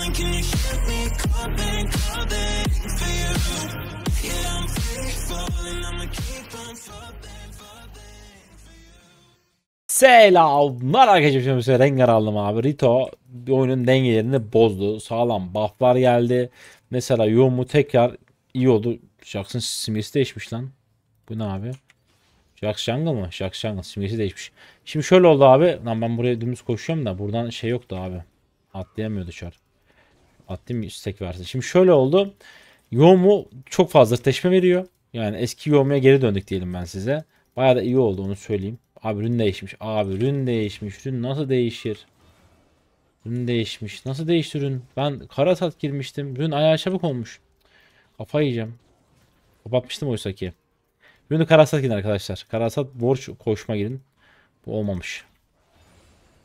calling, can you hear me Selamlar arkadaşlar şimdi Rengar aldım abi. Rito oyunun dengelerini bozdu. Sağlam bufflar geldi. Mesela Yomu tekrar iyi oldu. Jackson simgesi değişmiş lan. Bu ne abi? Jax Jungle mı? Jax Jungle simgesi değişmiş. Şimdi şöyle oldu abi. Lan ben buraya dümdüz koşuyorum da buradan şey yoktu abi. Atlayamıyordu çar. Attım istek versin. Şimdi şöyle oldu. Yomu çok fazla teşme veriyor. Yani eski yoğumaya geri döndük diyelim ben size. Baya da iyi oldu onu söyleyeyim. Abi rün değişmiş. Abi rün değişmiş. Rün nasıl değişir? Rün değişmiş. Nasıl değiştir rün? Ben kara tat girmiştim. Rün ayağa çabuk olmuş. Kafa yiyeceğim. Kapatmıştım oysa ki. Rünü karasat gidin arkadaşlar. Karasat borç koşma gidin. Bu olmamış.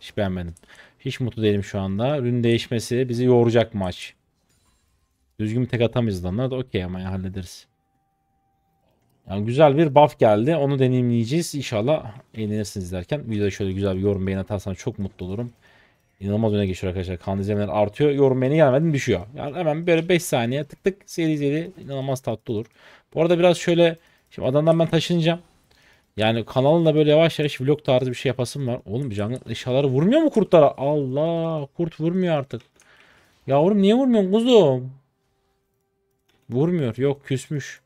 Hiç beğenmedim. Hiç mutlu değilim şu anda. Rün değişmesi bizi yoracak maç. Düzgün bir tek atamayız da okey ama ya hallederiz. Yani güzel bir buff geldi. Onu deneyimleyeceğiz. İnşallah eğlenirsiniz derken videoda şöyle güzel bir yorum beğeni atarsanız çok mutlu olurum. İnanılmaz öne geçiyor arkadaşlar. Kanlı izlemeler artıyor. Yorum beğeni gelmeden düşüyor. Yani hemen böyle 5 saniye tık tık seri seri inanılmaz tatlı olur. Bu arada biraz şöyle şimdi adamdan ben taşınacağım. Yani kanalında böyle yavaş yavaş vlog tarzı bir şey yapasım var. Oğlum canlı eşyaları vurmuyor mu kurtlara? Allah kurt vurmuyor artık. Yavrum niye vurmuyorsun kuzum? Vurmuyor. Yok küsmüş.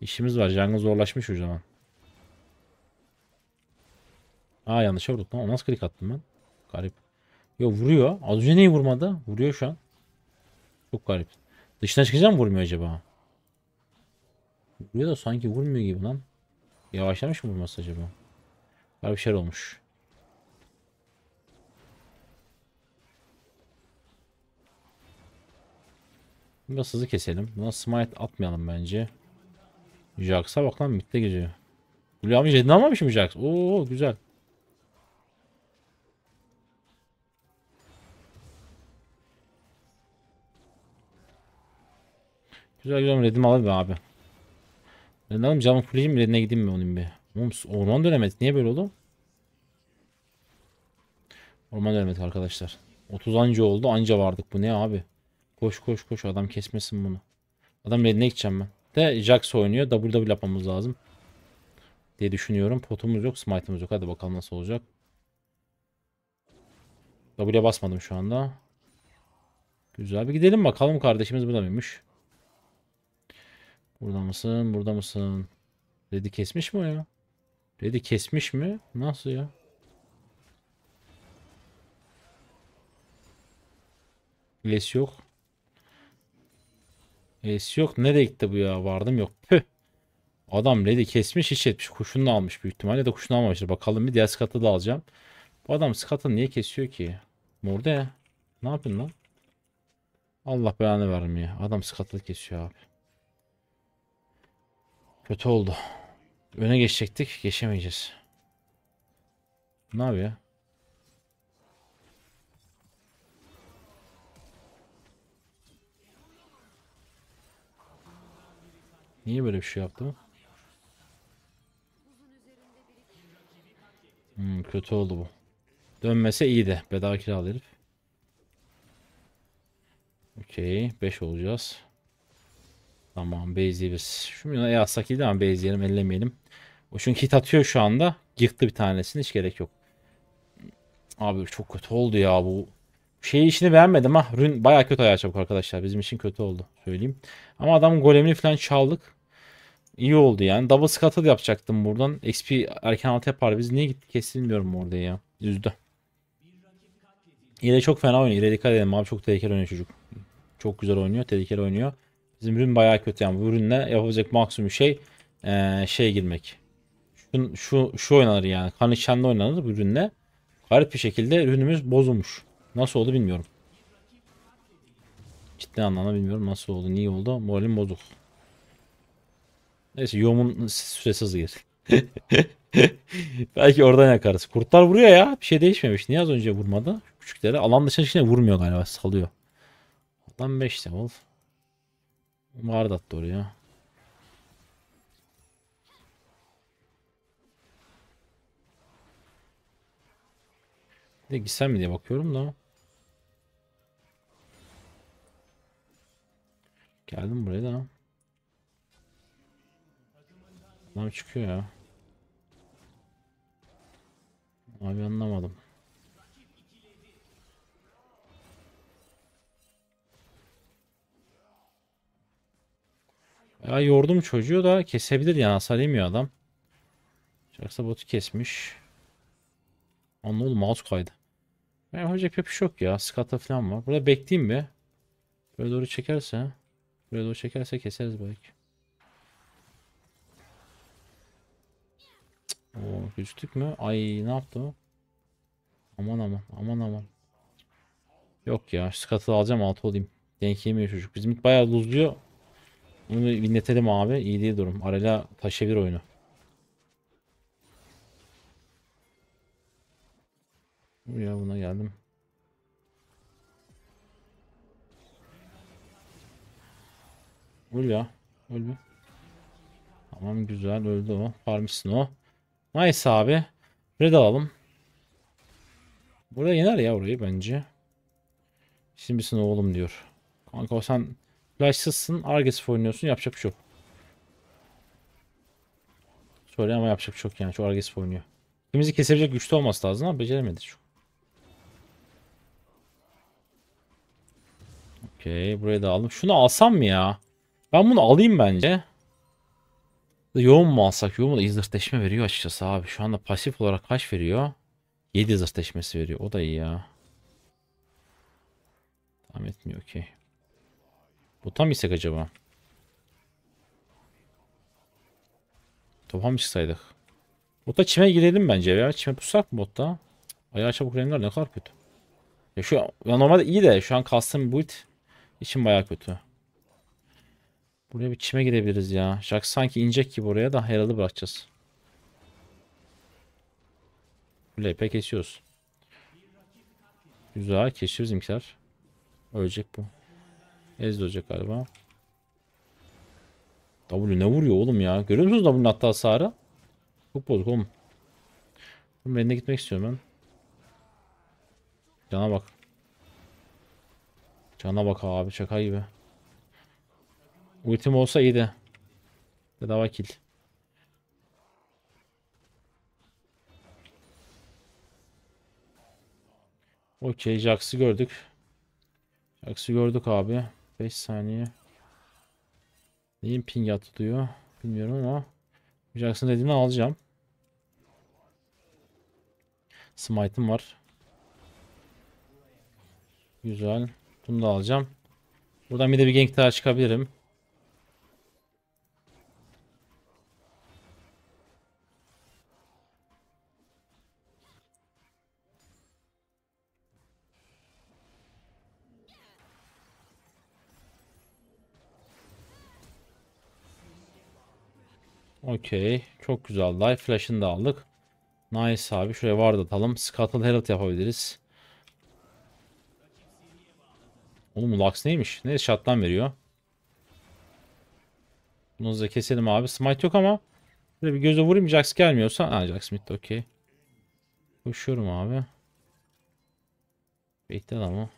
İşimiz var. canlı zorlaşmış o zaman. Aa yanlışa vurduk lan. Nasıl klik attım ben? Garip. Yo vuruyor. Az önce neyi vurmadı? Vuruyor şu an. Çok garip. Dışına çıkacağım vurmuyor acaba? Vuruyor da sanki vurmuyor gibi lan. Yavaşlamış mı vurması acaba? Galiba bir şey olmuş. Biraz hızlı keselim. Buna smite atmayalım bence. Jax'a bak lan midde geziyor. Gülüyamı cidden almamış mı Jax? Oo güzel. Güzel güzel redimi alayım abi. Ne alayım camı kuleyim mi? gideyim mi onun bir? Oğlum, orman dönemedik. Niye böyle oldu? Orman dönemedik arkadaşlar. 30 anca oldu. Anca vardık. Bu ne abi? Koş koş koş. Adam kesmesin bunu. Adam redine gideceğim ben. De Jax oynuyor. Double double yapmamız lazım. Diye düşünüyorum. Potumuz yok. Smite'ımız yok. Hadi bakalım nasıl olacak. W'ye basmadım şu anda. Güzel bir gidelim bakalım kardeşimiz burada mıymış? Burada mısın? Burada mısın? Red'i kesmiş mi o ya? Red'i kesmiş mi? Nasıl ya? Les yok. Les yok. Nereye gitti bu ya? Vardım yok. Püh. Adam Red'i kesmiş hiç etmiş. Kuşunu da almış büyük ihtimalle de kuşunu almamıştır. Bakalım bir diğer skatı da alacağım. Bu adam skatı niye kesiyor ki? Morde. Ne yapıyorsun lan? Allah belanı vermiyor. Adam skatı kesiyor abi. Kötü oldu. Öne geçecektik. Geçemeyeceğiz. Ne yapıyor? Niye böyle bir şey yaptı Hmm, kötü oldu bu. Dönmese iyi de. Bedava kiralı herif. Okey. 5 olacağız. Tamam base'liyiz. Şimdi e atsak iyi ama base'leyelim ellemeyelim. O çünkü hit atıyor şu anda. Yıktı bir tanesini hiç gerek yok. Abi çok kötü oldu ya bu. Şey işini beğenmedim ha. Rün baya kötü ayağa çabuk arkadaşlar. Bizim için kötü oldu. Söyleyeyim. Ama adam golemini falan çaldık. İyi oldu yani. Double scuttle yapacaktım buradan. XP erken altı yapar. Biz niye gittik kesilmiyorum orada ya. Üzdü. İle çok fena oynuyor. İle dikkat edelim abi. Çok tehlikeli oynuyor çocuk. Çok güzel oynuyor. Tehlikeli oynuyor. Bizim ürün bayağı kötü yani. Bu ürünle yapabilecek maksimum şey ee, şey girmek. Şu, şu, şu oynanır yani. Kan içenle oynanır bu ürünle. Garip bir şekilde ürünümüz bozulmuş. Nasıl oldu bilmiyorum. Ciddi anlamda bilmiyorum nasıl oldu, niye oldu. Moralim bozuk. Neyse yoğumun süresi hızlı gelir. Belki oradan yakarız. Kurtlar vuruyor ya. Bir şey değişmemiş. Niye az önce vurmadı? Küçükleri alan dışına vurmuyor galiba. Salıyor. Adam 5'te. Wolf. Ward attı oraya. Ne gitsem mi diye bakıyorum da. Geldim buraya da. Adam çıkıyor ya. Abi anlamadım. Ya yordum çocuğu da kesebilir yani hasar yemiyor adam. Jax'a botu kesmiş. Anla oğlum mouse kaydı. Benim yapacak pek bir yok ya. Skata falan var. Burada bekleyeyim bir. Böyle doğru çekerse. Böyle doğru çekerse keseriz belki. Oo, güçtük mü? Ay ne yaptı Aman aman aman aman. Yok ya skata alacağım altı olayım. Denk yemiyor çocuk. Bizim bayağı luzluyor. Bunu bir winletelim abi. İyi değil durum. Arayla taş evir oyunu. Ya buna geldim. Öl ya. Öl be. Tamam güzel öldü o. Farmsın o. Nice abi. Red alalım. Burada yener ya orayı bence. Şimdi oğlum diyor. Kanka o sen Flashsızsın. Argesif oynuyorsun. Yapacak bir şey yok. Söyle ama yapacak bir şey yok yani. Çok arges oynuyor. Kimizi kesebilecek güçte olması lazım ama beceremedi çok. Okey. Burayı da aldım. Şunu alsam mı ya? Ben bunu alayım bence. Yoğun mu alsak? Yoğun mu da izdirtleşme veriyor açıkçası abi. Şu anda pasif olarak kaç veriyor? 7 izdirtleşmesi veriyor. O da iyi ya. Tamam etmiyor okey. Bota mı istek acaba? Topa mı çıksaydık? Bota çime gidelim bence ya. Çime pusak mı botta? Ayağı çabuk rengar ne kadar kötü. Ya şu ya normalde iyi de şu an custom build için bayağı kötü. Buraya bir çime girebiliriz ya. Jack sanki inecek gibi oraya da herhalde bırakacağız. LP kesiyoruz. Güzel kesiyoruz imkar. Ölecek bu. Ez olacak galiba. W ne vuruyor oğlum ya? Görüyor musunuz W'nin hatta hasarı? Çok bozuk oğlum. Oğlum ben de gitmek istiyorum ben. Cana bak. Cana bak abi şaka gibi. Ultim olsa iyiydi. Bedava kill. Okey Jax'ı gördük. Jax'ı gördük abi. 5 saniye. Neyin ping atılıyor? Bilmiyorum ama Jackson dediğini alacağım. Smite'ım var. Güzel. Bunu da alacağım. Buradan bir de bir gank daha çıkabilirim. Okey. Çok güzel. Life Flash'ını da aldık. Nice abi. Şuraya ward atalım. Scuttle Herald yapabiliriz. Oğlum Lux neymiş? Ne shot'tan veriyor. Bunu da keselim abi. Smite yok ama Şöyle bir göze vurayım. Jax gelmiyorsa. Ha Jax mid okey. Koşuyorum abi. Bekle ama.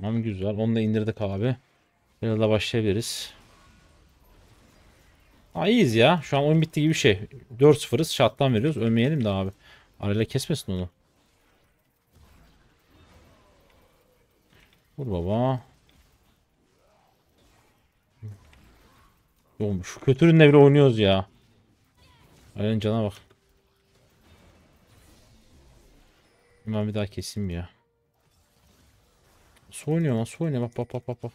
Tamam güzel. Onu da indirdik abi. Final'da başlayabiliriz. Aa, iyiyiz ya. Şu an oyun bitti gibi bir şey. 4-0'ız. Şattan veriyoruz. Ölmeyelim de abi. Arayla kesmesin onu. Vur baba. Oğlum şu kötürünle bile oynuyoruz ya. Aynen cana bak. Ben bir daha keseyim ya. Su oynuyor lan su oynuyor bak bak bak bak. bak.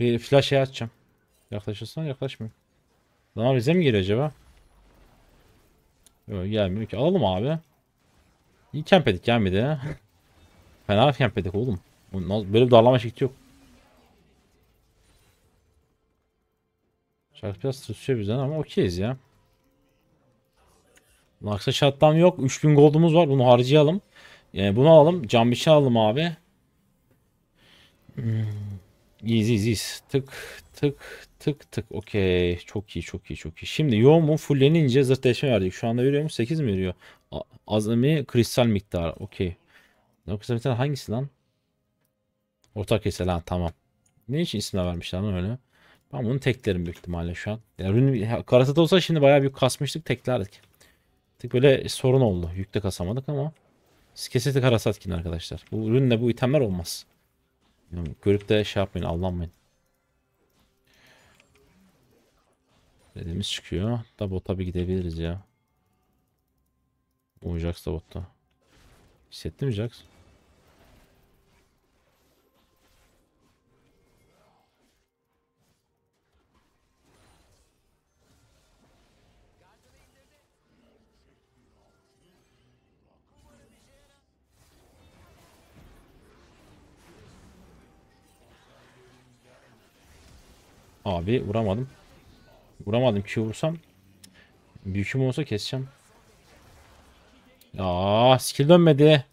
Bir flash şey atacağım. Yaklaşırsan yaklaşmıyor. Lan bize mi geliyor acaba? Yok gelmiyor ki. Alalım abi. İyi kemp edik de? Fena kemp edik oğlum. Böyle bir darlama şekli yok. Şarkı biraz tırsıyor bizden ama okeyiz ya. Naksa şartlam yok. 3000 gold'umuz var. Bunu harcayalım. Yani bunu alalım. Cam bir şey alalım abi. Hmm. İyiyiz iyiyiz Tık tık tık tık. Okey. Çok iyi çok iyi çok iyi. Şimdi yoğumun fullenince zırt değişme verdik. Şu anda veriyor mu? 8 mi veriyor? Azami kristal miktarı. Okey. Yoksa bir tane hangisi lan? Ortak kesel ha tamam. Ne için isimler vermişler lan öyle? Ben bunu teklerim büyük ihtimalle şu an. Yani rün, karasat olsa şimdi bayağı büyük kasmıştık teklerdik. Tık böyle sorun oldu. Yükte kasamadık ama. Kesinlikle karasatkin arkadaşlar. Bu ürünle bu itemler olmaz. Yani görüp de şey yapmayın avlanmayın. Dediğimiz çıkıyor. Da bota bir gidebiliriz ya. Uyacak da botta. Hissettim Jax. Abi vuramadım. Vuramadım. Ki vursam büyüküm olsa keseceğim. Ya ah, skill dönmedi.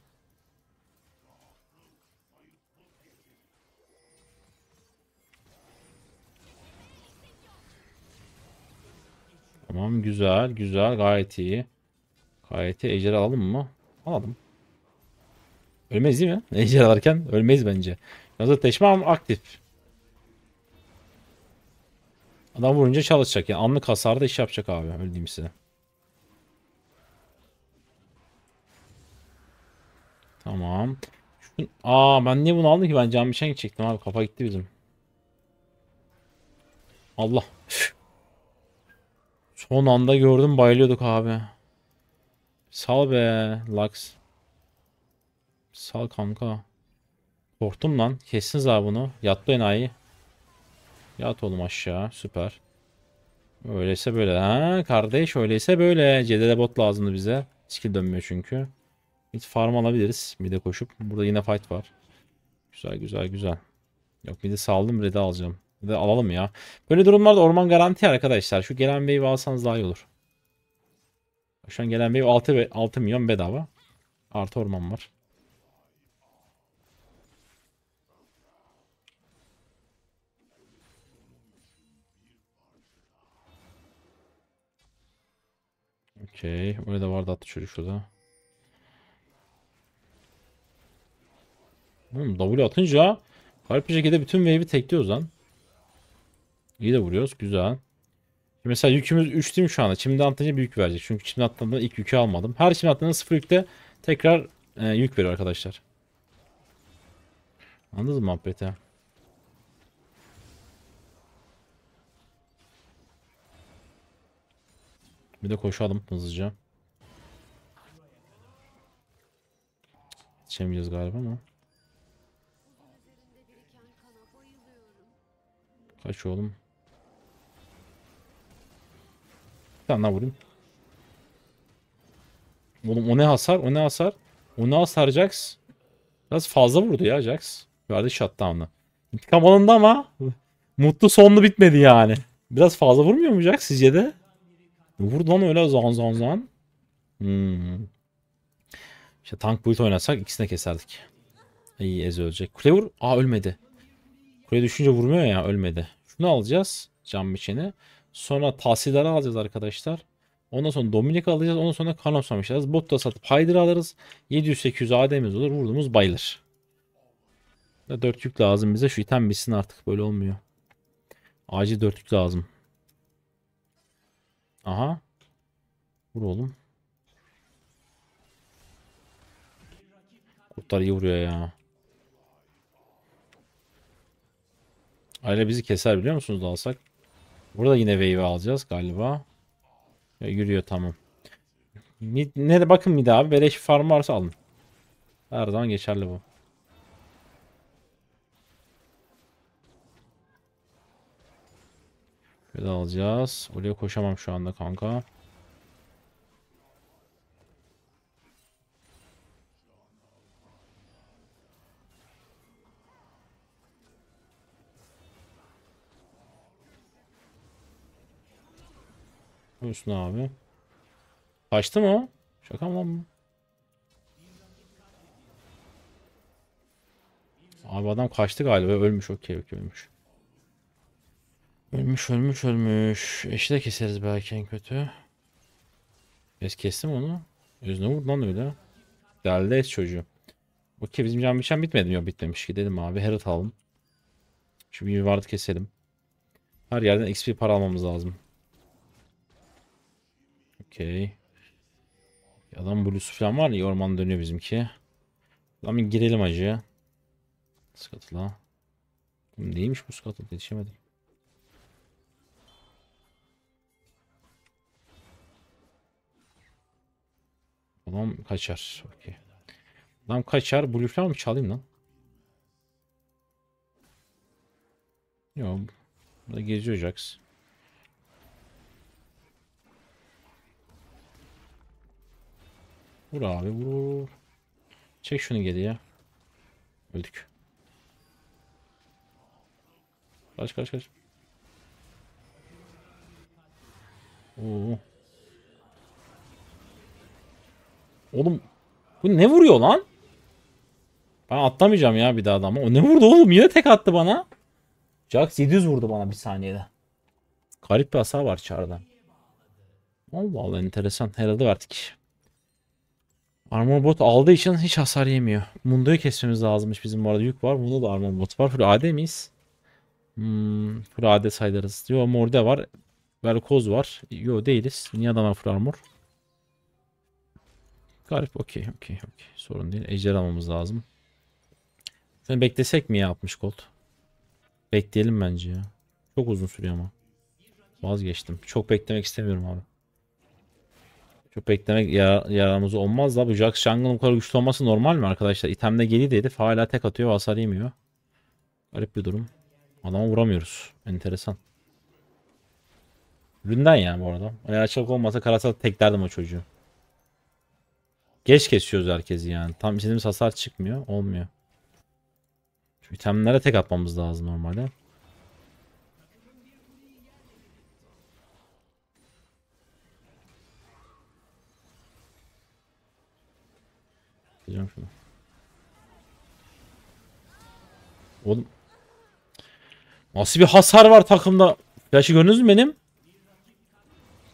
Tamam güzel güzel gayet iyi. Gayet iyi. Ejder alalım mı? Alalım. Ölmeyiz değil mi? Ejder alırken ölmeyiz bence. Yalnız ateşme aktif. Adam vurunca çalışacak. Yani anlık hasarda iş yapacak abi. Öyle diyeyim size. Tamam. Şu... Aa ben niye bunu aldım ki? Ben cam bir şey çektim abi. Kafa gitti bizim. Allah. Son anda gördüm bayılıyorduk abi. Sal be Lux. Sal kanka. Korktum lan. Kessiniz abi bunu. yatlayın enayi. Yat oğlum aşağı. Süper. Öyleyse böyle. Ha kardeş öyleyse böyle. Cedele bot lazımdı bize. Skill dönmüyor çünkü. Bir farm alabiliriz. Bir de koşup. Burada yine fight var. Güzel güzel güzel. Yok bir de saldım red'i alacağım. Bir de alalım ya. Böyle durumlarda orman garanti arkadaşlar. Şu gelen beyi alsanız daha iyi olur. Şu an gelen beyi 6, 6 milyon bedava. Artı orman var. Okey. Öyle de vardı attı çocuk şurada. Oğlum W atınca Harp şekilde bütün wave'i tekliyoruz lan. İyi de vuruyoruz. Güzel. Mesela yükümüz 3 değil mi şu anda? Çimden atlayınca bir yük verecek. Çünkü çimden atladığında ilk yükü almadım. Her çimden atladığında sıfır yükte tekrar e, yük veriyor arkadaşlar. Anladın mı muhabbeti? Bir de koşalım hızlıca. Yetişemeyeceğiz galiba ama. Kaç oğlum. Bir tane daha vurayım. Oğlum o ne hasar? O ne hasar? O ne hasar Jax? Biraz fazla vurdu ya Jax. Verdi shutdown'ı. İntikam alındı ama mutlu sonlu bitmedi yani. Biraz fazla vurmuyor mu Jax sizce de? Buradan öyle zan zan zan. Hmm. İşte tank build oynasak ikisini keserdik. İyi Eze ölecek. Kule Aa ölmedi. Kule düşünce vurmuyor ya ölmedi. Şunu alacağız. Cam biçeni. Sonra tahsilleri alacağız arkadaşlar. Ondan sonra Dominik alacağız. Ondan sonra Kanos alacağız. Bot da satıp Hyder alırız. 700-800 AD'miz olur. Vurduğumuz bayılır. 4 yük lazım bize. Şu item bitsin artık. Böyle olmuyor. Acil 4 yük lazım. Aha. Vur oğlum. Kurtlar iyi vuruyor ya. Aile bizi keser biliyor musunuz alsak? Burada yine wave alacağız galiba. Ya, yürüyor tamam. Mid, ne de bakın mid abi. Beleş farm varsa alın. Her zaman geçerli bu. Şöyle alacağız. Oraya koşamam şu anda kanka. Hüsnü abi. Kaçtı mı o? Şaka mı lan Abi adam kaçtı galiba. Ölmüş okey okey ölmüş. Ölmüş ölmüş ölmüş. Eşi de keseriz belki en kötü. Biz kestim onu. Yüzüne vurdu lan öyle. Geldi et çocuğu. Okey bizim can biçen bitmedi mi? Yok bitmemiş. ki. Dedim abi. Herald alalım. Şu bir vardı keselim. Her yerden XP para almamız lazım. Okey. Adam blusu falan var ya orman dönüyor bizimki. Lan bir girelim acı. Skatula. Neymiş bu skatıl yetişemedim. Adam kaçar. Okey. Adam kaçar. Blue Flame mı çalayım lan? Yok. Burada geziyor Jax. Vur abi vur. Çek şunu geri ya. Öldük. Kaç kaç kaç. Oo. Oğlum bu ne vuruyor lan? Ben atlamayacağım ya bir daha adamı. O ne vurdu oğlum? Yine tek attı bana. Jax 700 vurdu bana bir saniyede. Garip bir hasar var çardan. Allah Allah enteresan. Herhalde artık. Armor bot aldığı için hiç hasar yemiyor. Mundo'yu kesmemiz lazımmış bizim bu arada. Yük var. Bunda da armor bot var. Frade miyiz? Hmm, Frade saylarız. Yo Morde var. Velkoz var. Yo değiliz. Niye adamlar full armor? Garip okey okey okey. Sorun değil. Ejder almamız lazım. Sen beklesek mi ya 60 gold? Bekleyelim bence ya. Çok uzun sürüyor ama. Vazgeçtim. Çok beklemek istemiyorum abi. Çok beklemek yar yaramız olmaz da bu Jax Shang'ın bu kadar güçlü olması normal mi arkadaşlar? İtemde geri dedi. herif hala tek atıyor hasar yemiyor. Garip bir durum. Adama vuramıyoruz. Enteresan. Ründen yani bu arada. Eğer çabuk olmasa karasal teklerdim o çocuğu. Geç kesiyoruz herkesi yani. Tam istediğimiz hasar çıkmıyor. Olmuyor. Şu itemlere tek atmamız lazım normalde. Gideceğim şunu. Oğlum. Nasıl bir hasar var takımda? Flash'ı gördünüz mü benim?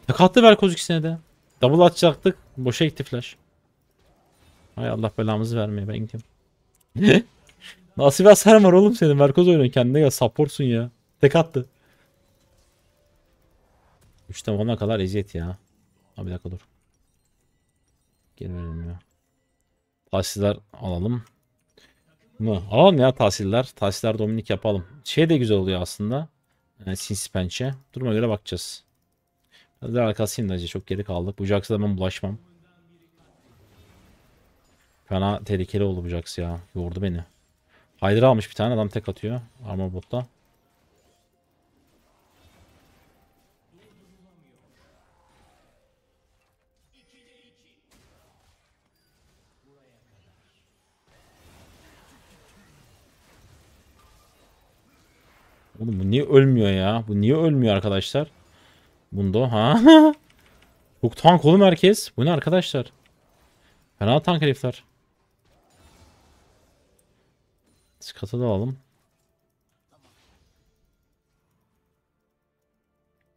Tek attı Velkoz ikisine de. Double atacaktık. Boşa gitti flash. Hay Allah belamızı vermeye ben gideyim. Nasıl bir hasar var oğlum senin? Merkoz oynuyor kendine ya. Supportsun ya. Tek attı. 3 tamamına kadar eziyet ya. Abi bir dakika dur. Geri verelim Tahsiller alalım. Mı? Alalım ya tahsiller. Tahsiller Dominik yapalım. Şey de güzel oluyor aslında. Yani ee, sinsi pençe. Duruma göre bakacağız. Biraz daha arkasıyım da çok geri kaldık. Bu da ben bulaşmam. Fena tehlikeli oldu bu ya. Yordu beni. Haydar almış bir tane adam tek atıyor. Armor botta. Oğlum bu niye ölmüyor ya? Bu niye ölmüyor arkadaşlar? Bunda ha. Çok tank oğlum herkes. Bu ne arkadaşlar? Fena tank herifler. Skatı da alalım.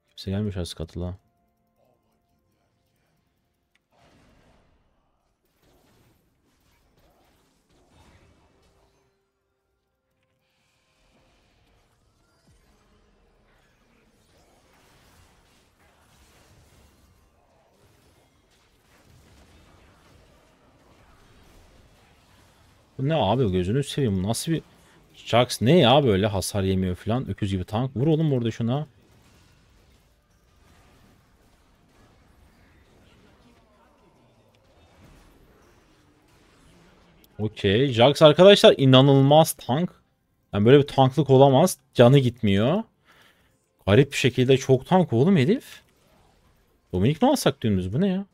Kimse gelmiyor şu skatıla. Bu ne abi gözünü seveyim. nasıl bir... Sharks ne ya böyle hasar yemiyor falan. Öküz gibi tank. Vur oğlum orada şuna. Okey. Jax arkadaşlar inanılmaz tank. Yani böyle bir tanklık olamaz. Canı gitmiyor. Garip bir şekilde çok tank oğlum herif. Dominik ne alsak dümdüz? Bu ne ya?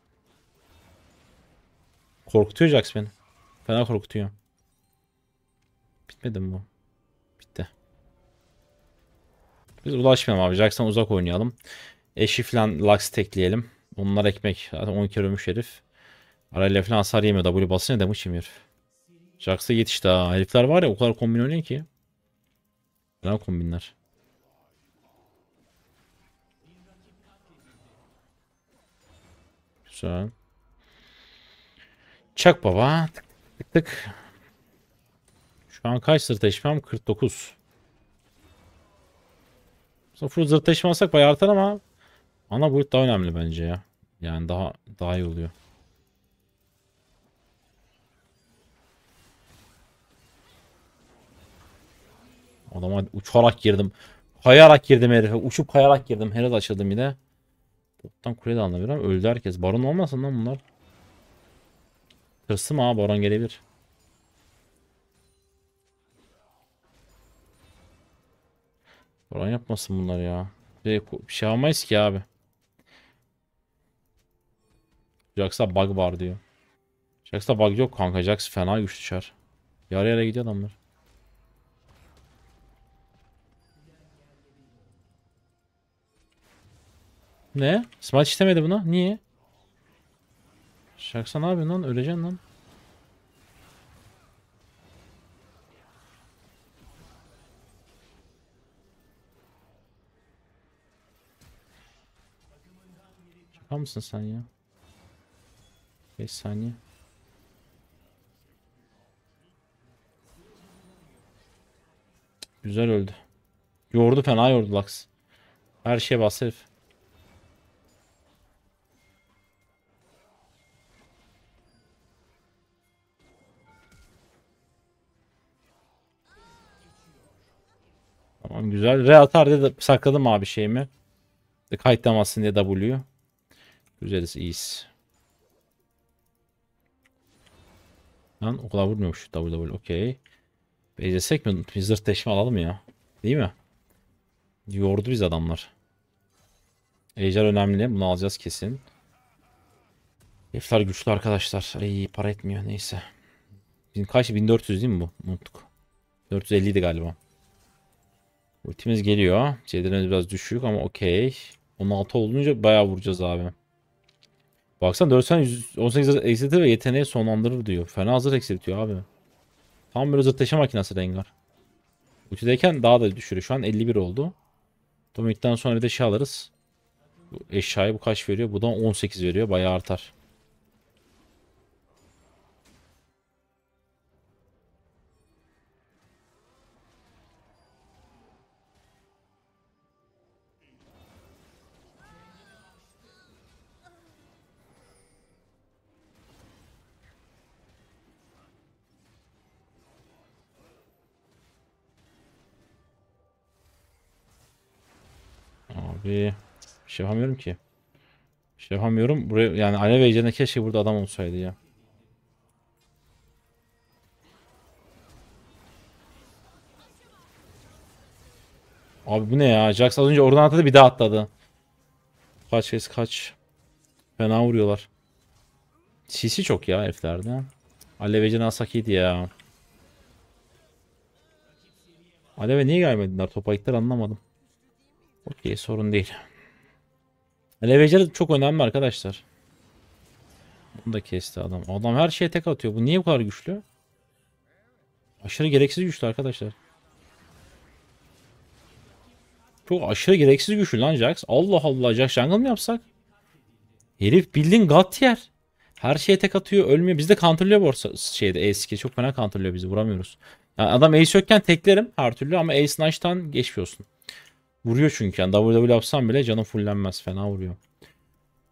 Korkutuyor Jax beni. Fena korkutuyor. Bitmedi mi bu? Bitti. Biz ulaşmayalım abi. Jackson uzak oynayalım. Eşi falan Lux tekleyelim. Onlar ekmek. Zaten 10 kere ölmüş herif. Arayla falan hasar yemiyor. W basınca damage yemiyor. Jax'a yetişti ha. Herifler var ya o kadar kombin oynuyor ki. Fena kombinler. Güzel. Çak baba. Tık tık tık. Şu an kaç zırteşmem? 49. Aslında full zırteşme alsak bayağı artar ama ana boyut daha önemli bence ya. Yani daha daha iyi oluyor. Adama uçarak girdim. Kayarak girdim herife. Uçup kayarak girdim. Herif açıldım yine. de. Bottan kule de anlamıyorum. Öldü herkes. Baron olmasın lan bunlar. Tırsım ha baron gelebilir. Falan yapmasın bunlar ya. Bir şey almayız ki abi. Jax'ta bug var diyor. Jax'ta bug yok kanka. Jax fena güç düşer. Yarı yara gidiyor adamlar. Ne? Smite istemedi buna. Niye? Jax'a ne yapıyorsun lan? Öleceksin lan. Tam mısın sen ya? 5 saniye. Güzel öldü. Yordu fena yordu Lux. Her şeye bas herif. Tamam güzel. Re atar diye sakladım abi şeyimi. Kayıtlamasın diye W'yu. Üzeriz iyiyiz. Lan o kadar vurmuyormuş. W W e, okey. Becerek mi? Bir zırh deşme alalım ya. Değil mi? Yordu biz adamlar. Ejder önemli. Bunu alacağız kesin. Herifler güçlü arkadaşlar. İyi para etmiyor. Neyse. Bizim kaç? 1400 değil mi bu? Unuttuk. 450 idi galiba. Ultimiz geliyor. Cedren'e biraz düşük ama okey. 16 olunca bayağı vuracağız abi. Baksana 418 eksilti ve yeteneği sonlandırır diyor. Fena hazır eksiltiyor abi. Tam böyle zırtleşe makinası Rengar. Ultideyken daha da düşürüyor. Şu an 51 oldu. Dominik'ten sonra bir de şey alırız. Bu eşyayı bu kaç veriyor? Bu da 18 veriyor. Bayağı artar. Abi bir şey yapamıyorum ki. Bir şey yapamıyorum. Buraya yani Alev Ejder'ine keşke burada adam olsaydı ya. Abi bu ne ya? Jax az önce oradan atladı bir daha atladı. Kaç kez kaç. Fena vuruyorlar. CC çok ya heriflerde. Aleve canı alsak iyiydi ya. Aleve niye gelmediler? Topa gittiler anlamadım. Okey sorun değil. Levager çok önemli arkadaşlar. Bunu da kesti adam. Adam her şeye tek atıyor. Bu niye bu kadar güçlü? Aşırı gereksiz güçlü arkadaşlar. Çok aşırı gereksiz güçlü lan Jax. Allah Allah Jax jungle mı yapsak? Herif bildiğin gat yer. Her şeye tek atıyor ölmüyor. de counterlıyor borsa şeyde eski çok fena counterlıyor bizi vuramıyoruz. Yani adam ace yokken teklerim her türlü ama ace nash'tan geçmiyorsun. Vuruyor çünkü yani WW e yapsam bile canım fullenmez fena vuruyor.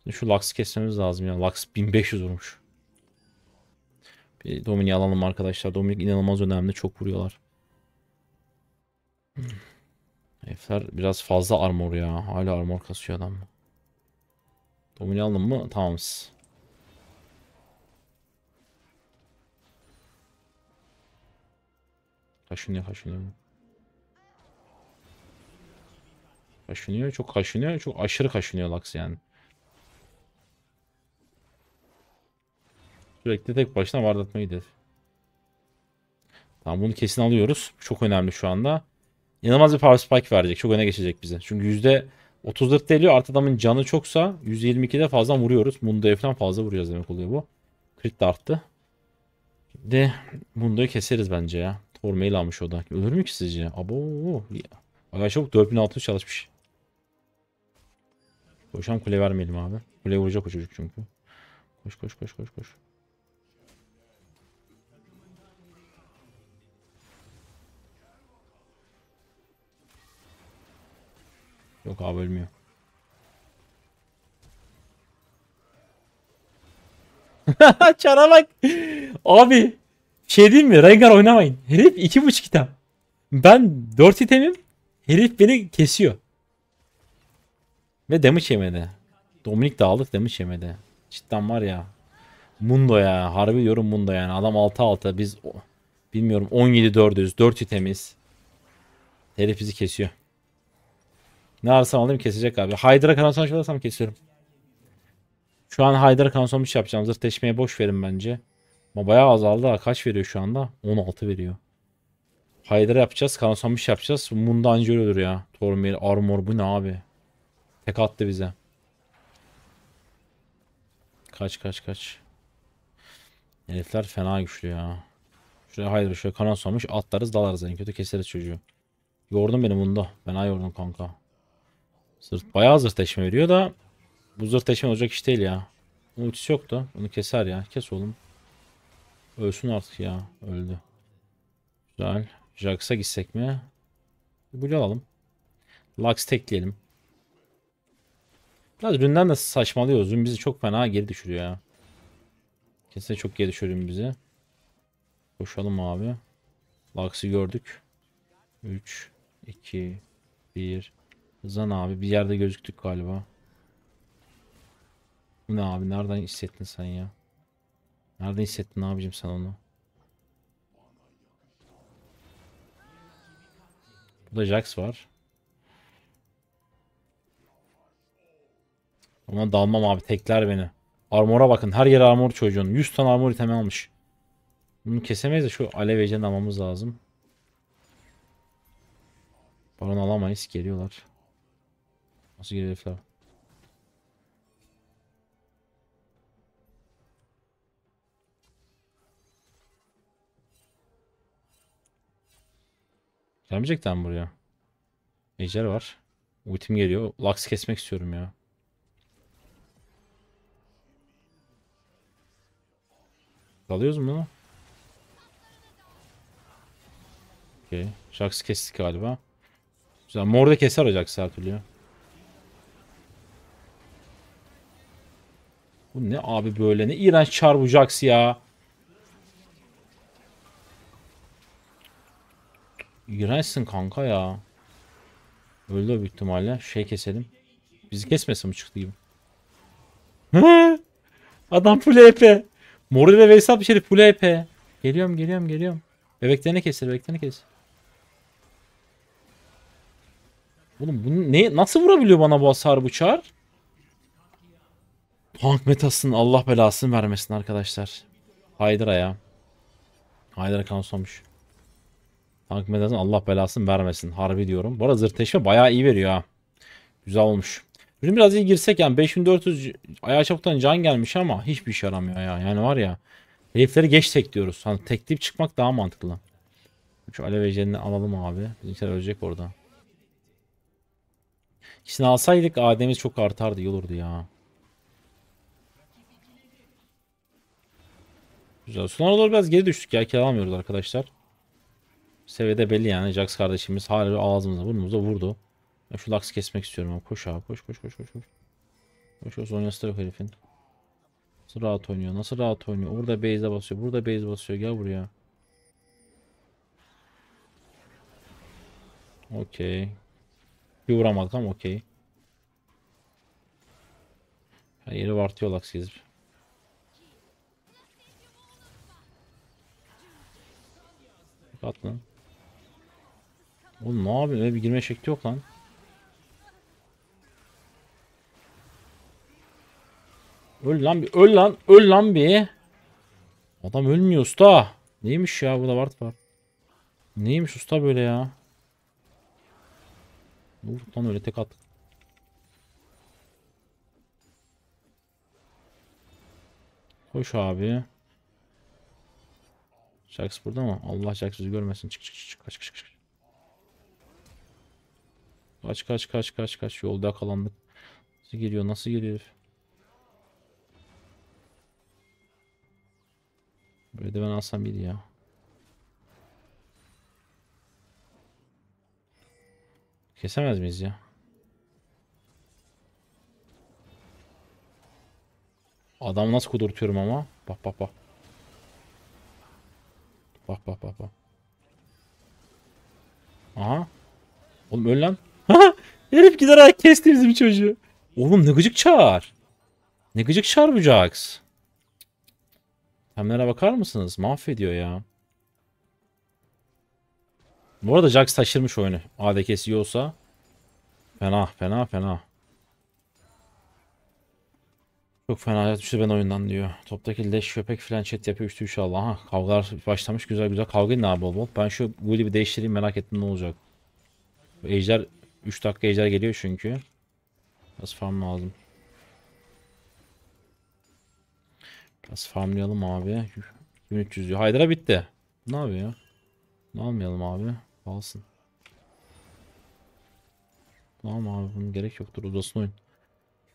Şimdi şu Lux kesmemiz lazım ya. Lux 1500 vurmuş. Bir Dominik alalım arkadaşlar. Dominik inanılmaz önemli. Çok vuruyorlar. Herifler biraz fazla armor ya. Hala armor kasıyor adam. Dominik aldım mı? Tamamız. Kaşınıyor kaşınıyor. Kaşınıyor. Çok kaşınıyor. Çok aşırı kaşınıyor Lux yani. Sürekli tek başına vardatmayı hedef. Tamam bunu kesin alıyoruz. Çok önemli şu anda. İnanılmaz bir power spike verecek. Çok öne geçecek bize. Çünkü %34 deliyor. Artı adamın canı çoksa %22'de fazla vuruyoruz. Mundo'ya falan fazla vuracağız demek oluyor bu. Crit de arttı. Şimdi Mundo'yu keseriz bence ya. Tormail almış o da. Ölür mü ki sizce? Abo. Baya çabuk 4600 çalışmış. Koşan kule vermeyelim abi. Kule vuracak o çocuk çünkü. Koş koş koş koş koş. Yok abi ölmüyor. Çara bak. Abi şey diyeyim mi? Rengar oynamayın. Herif iki buçuk item. Ben dört itemim. Herif beni kesiyor. Ve damage yemedi. Dominik dağıldı damage yemedi. Cidden var ya. Mundo ya. Harbi diyorum Mundo yani. Adam 6-6. Biz bilmiyorum 17 400 4 itemiz. Herif bizi kesiyor. Ne arsam alayım kesecek abi. Hydra kanasyon açarsam kesiyorum. Şu an Hydra kansonmuş şey yapacağım. Zırh teşmeye boş verin bence. Ama bayağı azaldı. Kaç veriyor şu anda? 16 veriyor. Hydra yapacağız. Kansonmuş şey yapacağız. Mundo Angel olur ya. Tormail, Armor bu ne abi? Tek attı bize. Kaç kaç kaç. Elifler fena güçlü ya. Şuraya hayır şöyle kanal sonmuş atlarız dalarız en kötü keseriz çocuğu. Yordun beni bunda. Fena yordun kanka. Zırt, bayağı zırtleşme veriyor da bu zırtleşme olacak iş değil ya. Bunun ultisi yoktu. Bunu keser ya. Kes oğlum. Ölsün artık ya. Öldü. Güzel. Jax'a gitsek mi? Blue alalım. Lux tekleyelim. Biraz Rün'den de saçmalıyoruz. Rün bizi çok fena geri düşürüyor ya. Kesin çok geri düşürüyor bizi. Koşalım abi. Lux'ı gördük. 3, 2, 1. Zan abi bir yerde gözüktük galiba. Bu ne abi nereden hissettin sen ya? Nereden hissettin abicim sen onu? Burada Jax var. Ona dalmam abi tekler beni. Armora bakın her yere armor çocuğun. 100 tane armor item almış. Bunu kesemeyiz de şu alev eceni almamız lazım. Baron alamayız geliyorlar. Nasıl geliyor herifler? Gelmeyecekten buraya. Ejder var. Ultim geliyor. Lux kesmek istiyorum ya. Alıyoruz mu bunu? Okey. Jax'ı kestik galiba. Güzel. Mor da keser Jax her türlü. Bu ne abi böyle ne iğrenç çarbu Jax ya. İğrençsin kanka ya. Öldü büyük ihtimalle. Şey keselim. Bizi kesmesin mi çıktı gibi. Adam full EP. Mori ve Veysel bir şerif. Full HP. Geliyorum geliyorum geliyorum. Bebeklerini kes, bebeklerini kes. Oğlum bunu ne, nasıl vurabiliyor bana bu hasar bıçar? punk metasının Allah belasını vermesin arkadaşlar. Haydra ya. Haydra kansonmuş. punk metasının Allah belasını vermesin. Harbi diyorum. Bu arada zırteşme bayağı iyi veriyor ha. Güzel olmuş. Şimdi biraz iyi girsek yani 5400 ayağa çoktan can gelmiş ama hiçbir işe yaramıyor ya. Yani var ya herifleri geç tek diyoruz. Hani tekleyip çıkmak daha mantıklı. Şu aleveceğini alalım abi. Bizimkiler ölecek orada. İkisini alsaydık ademiz çok artardı iyi olurdu ya. Güzel. Sonra doğru biraz geri düştük ya. Kill alamıyoruz arkadaşlar. Seviyede belli yani. Jax kardeşimiz hala ağzımıza burnumuza vurdu. Ya şu laks kesmek istiyorum ama koş abi koş koş koş koş. Koş koş o zonyası yok herifin. Nasıl rahat oynuyor nasıl rahat oynuyor. Orada base'e basıyor burada base basıyor gel buraya. Okey. Bir vuramadık ama okey. Her yeri vartıyor laks gezip. At Oğlum ne abi? Öyle bir girme şekli yok lan. Öl lan bir. Öl lan. Öl lan bir. Adam ölmüyor usta. Neymiş ya bu da var. Neymiş usta böyle ya. Ne vurduk lan öyle tek attık. Hoş abi. Şaks burada mı? Allah şaksız görmesin. Çık çık çık kaç kaç kaç. Kaç kaç kaç kaç kaç yolda kalanlık. Nasıl giriyor? nasıl giriyor? Böyle de ben alsam iyiydi ya. Kesemez miyiz ya? Adam nasıl kudurtuyorum ama. Bak bak bak. Bak bak bak bak. Aha. Oğlum öl lan. Herif gider kesti bizim çocuğu. Oğlum ne gıcık çağır. Ne gıcık çağır bu Jax. Temlere bakar mısınız? Mahvediyor ya. Bu arada Jax taşırmış oyunu. iyi olsa. Fena fena fena. Çok fena düştü ben oyundan diyor. Toptaki leş köpek filan chat yapıyor üstü inşallah. Ha, kavgalar başlamış güzel güzel. Kavga edin abi bol bol. Ben şu Gulli bir değiştireyim merak ettim ne olacak. Ejder 3 dakika ejder geliyor çünkü. Biraz farm lazım. Biraz farmlayalım abi. 1300 diyor. Haydra bitti. Ne yapıyor ya? Bunu almayalım abi. Alsın. Tamam abi bunun gerek yoktur. odasını. oyun.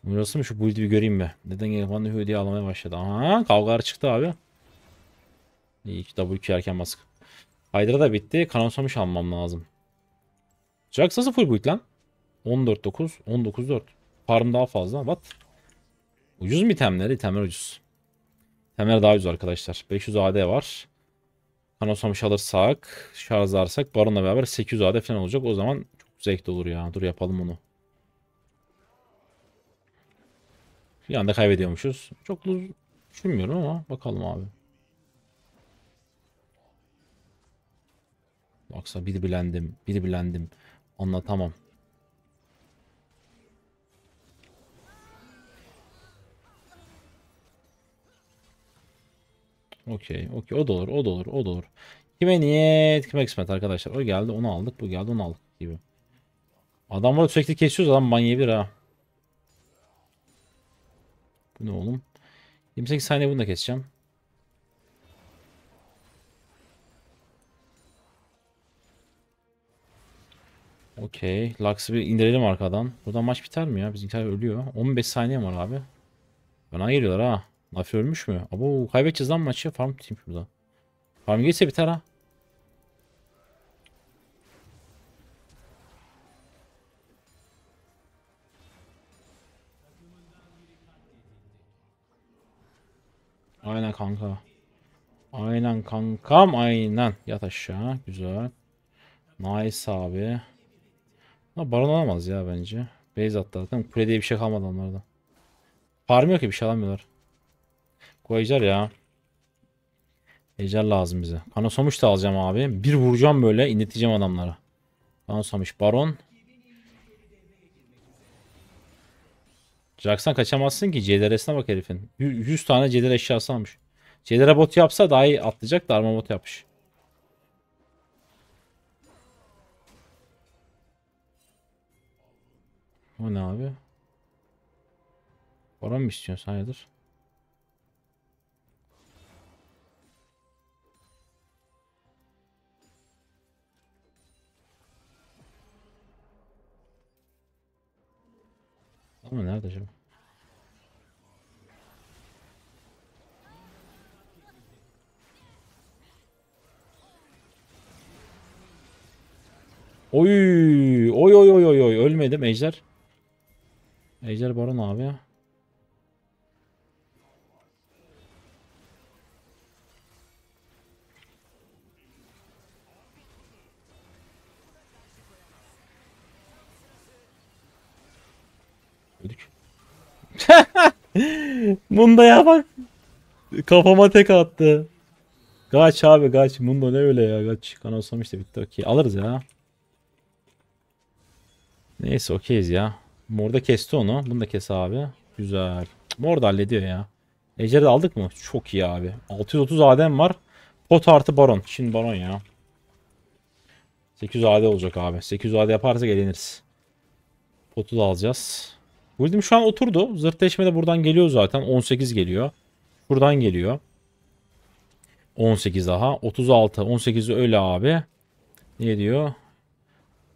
Burası mı şu build'i bir göreyim be. Neden gelip Van Hüyü diye ağlamaya başladı. Aha kavgalar çıktı abi. İyi ki W2 erken baskı. Hydra da bitti. Kanon almam lazım. Jax full build lan? 149 194. 19 Farm daha fazla. What? Ucuz mu itemleri? İtemler ucuz. Temler daha güzel arkadaşlar. 500 AD var. Kanosamış alırsak, şarj alırsak, Baron'la beraber 800 AD falan olacak. O zaman çok zevkli olur ya. Dur yapalım onu. Bir anda kaybediyormuşuz. Çok düşünmüyorum ama bakalım abi. Baksa bir bilendim, bir bilendim. Anlatamam. Okey. Okey. O da olur. O da olur. O da olur. Kime niyet? Kime kısmet arkadaşlar. O geldi. Onu aldık. Bu geldi. Onu aldık gibi. Adamları sürekli kesiyoruz. Adam manyabilir ha. Bu ne oğlum? 28 saniye bunu da keseceğim. Okey. Lux'ı bir indirelim arkadan. Buradan maç biter mi ya? Bizimkiler ölüyor. 15 saniye var abi. Bana geliyorlar ha. Mafya ölmüş mü? Abo kaybedeceğiz lan maçı. Farm tutayım burada. Farm gelirse biter ha. Aynen kanka. Aynen kankam aynen. Yat aşağı. Güzel. Nice abi. Ama baron alamaz ya bence. Base attı zaten. Kule diye bir şey kalmadı onlarda. Farm yok ki bir şey alamıyorlar. Bu ejder ya. Ejder lazım bize. Kanosamış da alacağım abi. Bir vuracağım böyle inleteceğim adamlara. Kanosamış baron. Jackson kaçamazsın ki. CDR'sine bak herifin. 100 tane CDR eşyası almış. CDR bot yapsa daha iyi atlayacak da arma bot yapmış. O ne abi? Baron mu istiyorsun? Hayırdır? Ama nerede acaba? Oy oy oy oy oy ölmedim Ejder. Ejder Baron abi ya. Bunda ya bak. Kafama tek attı. Kaç abi kaç. Bunda ne öyle ya kaç. Kanalsam işte bitti okey. Alırız ya. Neyse okeyiz ya. Mor da kesti onu. Bunu da kes abi. Güzel. Mor da hallediyor ya. Ejder de aldık mı? Çok iyi abi. 630 adem var. Pot artı baron. Şimdi baron ya. 800 AD olacak abi. 800 AD yaparsa eleniriz. Potu da alacağız. Buildim şu an oturdu. Zırtleşme de buradan geliyor zaten. 18 geliyor. Buradan geliyor. 18 daha. 36. 18'i öyle abi. Ne diyor?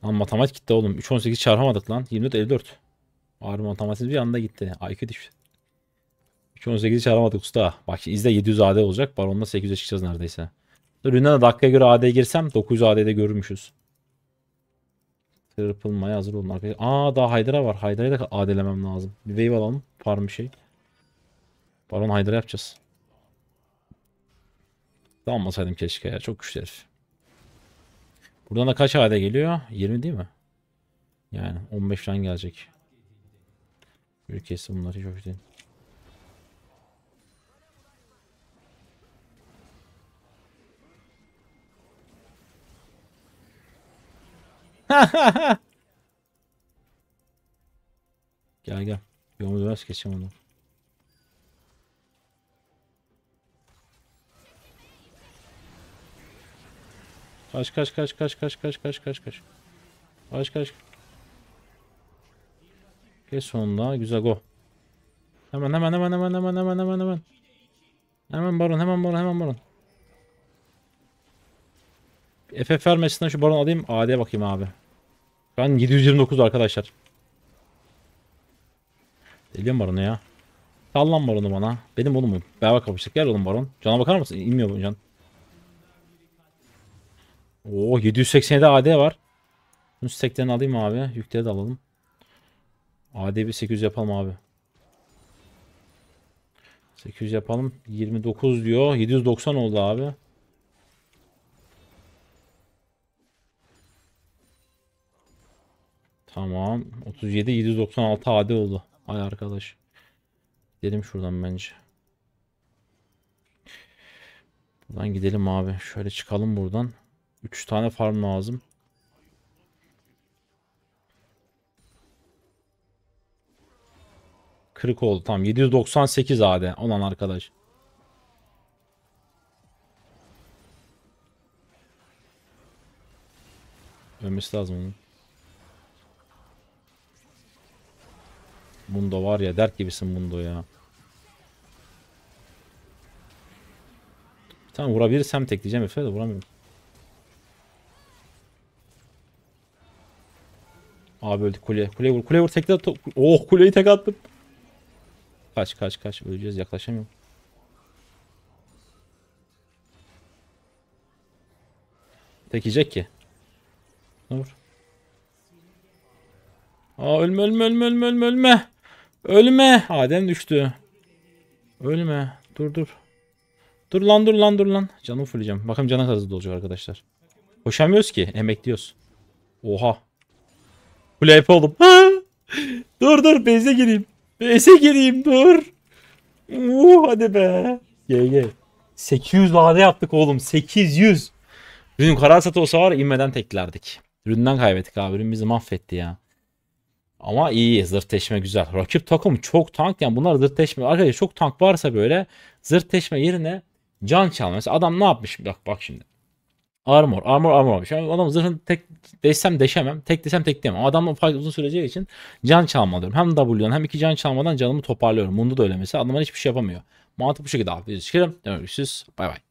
Lan matematik gitti oğlum. 318 18 çarpamadık lan. 24 54. Ağrı matematik bir anda gitti. IQ düştü. 3 çarpamadık usta. Bak izle 700 AD olacak. Baron'da 800'e çıkacağız neredeyse. Dur Yunan'a dakikaya göre AD girsem 900 AD'de görürmüşüz. Tırpılmaya hazır olun arkadaşlar. Aa daha Haydar'a var. Haydar'ı da adelemem lazım. Bir wave alalım. Farm bir şey. Baron Haydar yapacağız. Dalmasaydım keşke ya. Çok güçlü herif. Buradan da kaç ayda geliyor? 20 değil mi? Yani 15 falan gelecek. Ülkesi bunlar çok hoş değil. gel gel. Yolunu dönmez geçeceğim onu. Kaç kaç kaç kaç kaç kaç kaç kaç kaç. Kaç kaç. Geç sonuna güzel go. Hemen hemen hemen hemen hemen hemen hemen hemen. Hemen baron hemen baron hemen baron. FF vermesinden şu baron alayım. AD bakayım abi. Ben 729 arkadaşlar. Deliyorum baronu ya. Sallan baronu bana. Benim oğlum. Beraber kapıştık. Gel oğlum baron. Cana bakar mısın? İnmiyor bu can. Oo 787 AD var. Bunu stekten alayım abi. Yükleri de alalım. AD bir 800 yapalım abi. 800 yapalım. 29 diyor. 790 oldu abi. Tamam. 37 796 AD oldu. Ay arkadaş. Gidelim şuradan bence. Buradan gidelim abi. Şöyle çıkalım buradan. 3 tane farm lazım. Kırık oldu tam. 798 AD olan arkadaş. Ölmesi lazım onun. Mundo var ya dert gibisin Mundo ya. Tamam vurabilirsem tekleyeceğim Efe de vuramıyorum. Abi öldü kule kule vur. kule vur. Tekrar oh kuleyi tek attım. Kaç kaç kaç. Öleceğiz yaklaşamıyorum. Tekecek ki. Dur. Aa ölme ölme ölme ölme ölme ölme. Ölme. Adem düştü. Ölme. Dur dur. Dur lan dur lan dur lan. Canımı fırlayacağım. Bakalım cana kadar hızlı olacak arkadaşlar. Koşamıyoruz ki. Emekliyoruz. Oha. Kule oğlum. dur dur. Beze gireyim. Beze gireyim dur. Uh, hadi be. GG. 800 lade yaptık oğlum. 800. Rün Karasat olsa var inmeden teklerdik. Ründen kaybettik abi. Rün bizi mahvetti ya. Ama iyi zırteşme güzel. Rakip takım çok tank yani bunlar zırteşme Arkadaşlar çok tank varsa böyle zırteşme yerine can çalma. Mesela adam ne yapmış? Bak bak şimdi. Armor, armor, armor almış. Yani adam zırhını tek desem deşemem, tek desem tek diyemem. Adamla fark uzun süreceği için can diyorum Hem W'dan hem iki can çalmadan canımı toparlıyorum. Bunda da öyle mesela. Adamlar hiçbir şey yapamıyor. Mantık bu şekilde abi. Biz çıkalım. Görüşürüz. Bay bay.